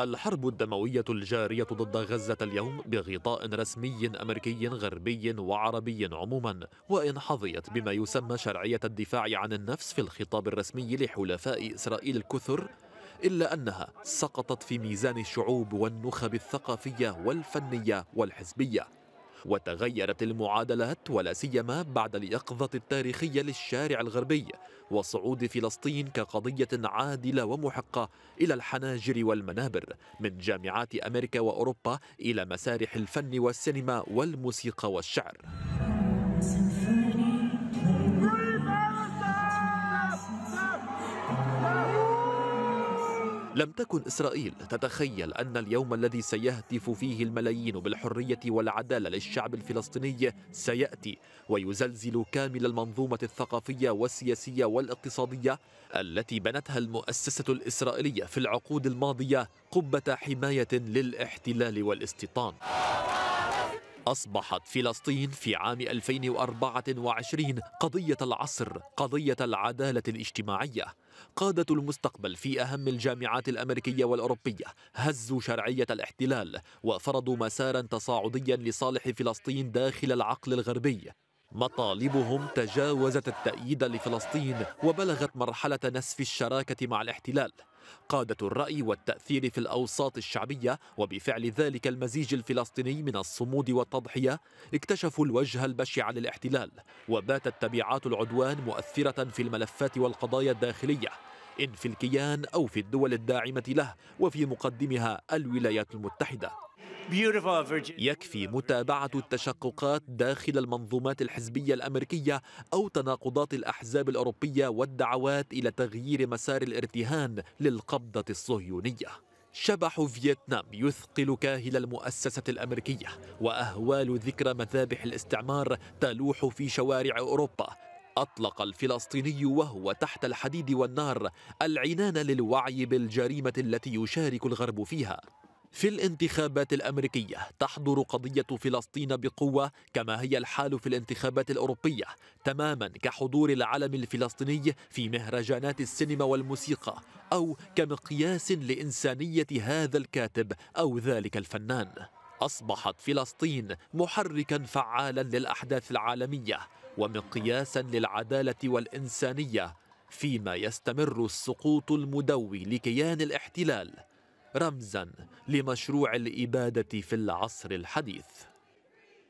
الحرب الدموية الجارية ضد غزة اليوم بغطاء رسمي أمريكي غربي وعربي عموما وإن حظيت بما يسمى شرعية الدفاع عن النفس في الخطاب الرسمي لحلفاء إسرائيل الكثر إلا أنها سقطت في ميزان الشعوب والنخب الثقافية والفنية والحزبية وتغيرت المعادلات ولا سيما بعد اليقظة التاريخية للشارع الغربي وصعود فلسطين كقضية عادلة ومحقة إلى الحناجر والمنابر من جامعات أمريكا وأوروبا إلى مسارح الفن والسينما والموسيقى والشعر لم تكن إسرائيل تتخيل أن اليوم الذي سيهتف فيه الملايين بالحرية والعدالة للشعب الفلسطيني سيأتي ويزلزل كامل المنظومة الثقافية والسياسية والاقتصادية التي بنتها المؤسسة الإسرائيلية في العقود الماضية قبة حماية للاحتلال والاستيطان أصبحت فلسطين في عام 2024 قضية العصر قضية العدالة الاجتماعية قادة المستقبل في أهم الجامعات الأمريكية والأوروبية هزوا شرعية الاحتلال وفرضوا مسارا تصاعديا لصالح فلسطين داخل العقل الغربي مطالبهم تجاوزت التأييد لفلسطين وبلغت مرحلة نسف الشراكة مع الاحتلال قادة الرأي والتأثير في الأوساط الشعبية وبفعل ذلك المزيج الفلسطيني من الصمود والتضحية اكتشفوا الوجه البشع للاحتلال وباتت تبعات العدوان مؤثرة في الملفات والقضايا الداخلية إن في الكيان أو في الدول الداعمة له وفي مقدمها الولايات المتحدة يكفي متابعة التشققات داخل المنظومات الحزبية الأمريكية أو تناقضات الأحزاب الأوروبية والدعوات إلى تغيير مسار الارتهان للقبضة الصهيونية شبح فيتنام يثقل كاهل المؤسسة الأمريكية وأهوال ذكرى مذابح الاستعمار تلوح في شوارع أوروبا أطلق الفلسطيني وهو تحت الحديد والنار العنان للوعي بالجريمة التي يشارك الغرب فيها في الانتخابات الأمريكية تحضر قضية فلسطين بقوة كما هي الحال في الانتخابات الأوروبية تماما كحضور العلم الفلسطيني في مهرجانات السينما والموسيقى أو كمقياس لإنسانية هذا الكاتب أو ذلك الفنان أصبحت فلسطين محركا فعالا للأحداث العالمية ومقياسا للعدالة والإنسانية فيما يستمر السقوط المدوي لكيان الاحتلال رمزا لمشروع الإبادة في العصر الحديث